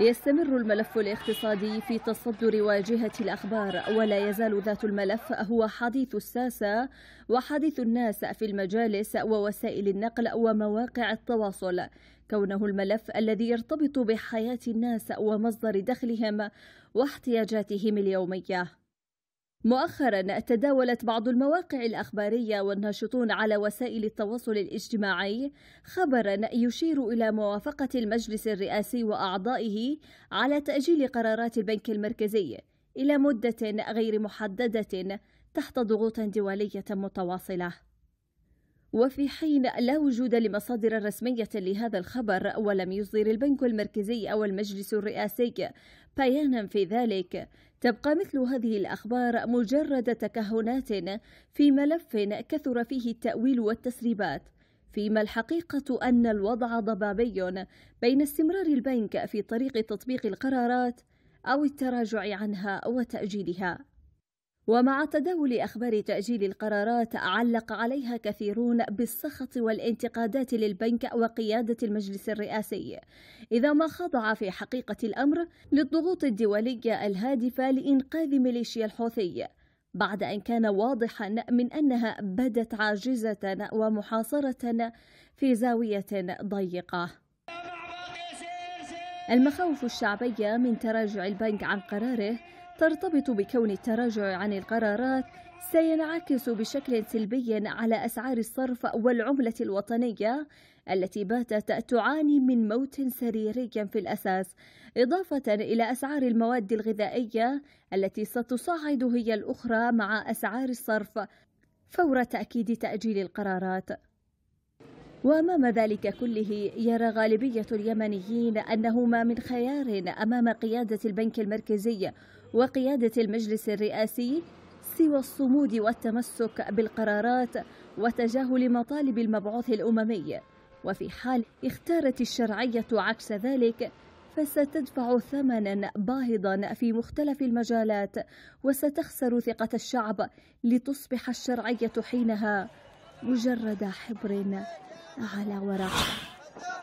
يستمر الملف الاقتصادي في تصدر واجهة الأخبار ولا يزال ذات الملف هو حديث الساسة وحديث الناس في المجالس ووسائل النقل ومواقع التواصل كونه الملف الذي يرتبط بحياة الناس ومصدر دخلهم واحتياجاتهم اليومية مؤخرا تداولت بعض المواقع الاخباريه والناشطون على وسائل التواصل الاجتماعي خبرا يشير الى موافقه المجلس الرئاسي واعضائه على تاجيل قرارات البنك المركزي الى مده غير محدده تحت ضغوط دوليه متواصله وفي حين لا وجود لمصادر رسمية لهذا الخبر ولم يصدر البنك المركزي أو المجلس الرئاسي بيانا في ذلك تبقى مثل هذه الأخبار مجرد تكهنات في ملف كثر فيه التأويل والتسريبات فيما الحقيقة أن الوضع ضبابي بين استمرار البنك في طريق تطبيق القرارات أو التراجع عنها وتأجيلها ومع تداول أخبار تأجيل القرارات علق عليها كثيرون بالسخط والانتقادات للبنك وقيادة المجلس الرئاسي إذا ما خضع في حقيقة الأمر للضغوط الدولية الهادفة لإنقاذ ميليشيا الحوثي بعد أن كان واضحا من أنها بدت عاجزة ومحاصرة في زاوية ضيقة المخاوف الشعبية من تراجع البنك عن قراره ترتبط بكون التراجع عن القرارات سينعكس بشكل سلبي على أسعار الصرف والعملة الوطنية التي باتت تعاني من موت سريري في الأساس، إضافة إلى أسعار المواد الغذائية التي ستصعد هي الأخرى مع أسعار الصرف فور تأكيد تأجيل القرارات. وأمام ذلك كله يرى غالبية اليمنيين أنه ما من خيار أمام قيادة البنك المركزي وقيادة المجلس الرئاسي سوى الصمود والتمسك بالقرارات وتجاهل مطالب المبعوث الأممي وفي حال اختارت الشرعية عكس ذلك فستدفع ثمنا باهظا في مختلف المجالات وستخسر ثقة الشعب لتصبح الشرعية حينها مجرد حبر على ورقة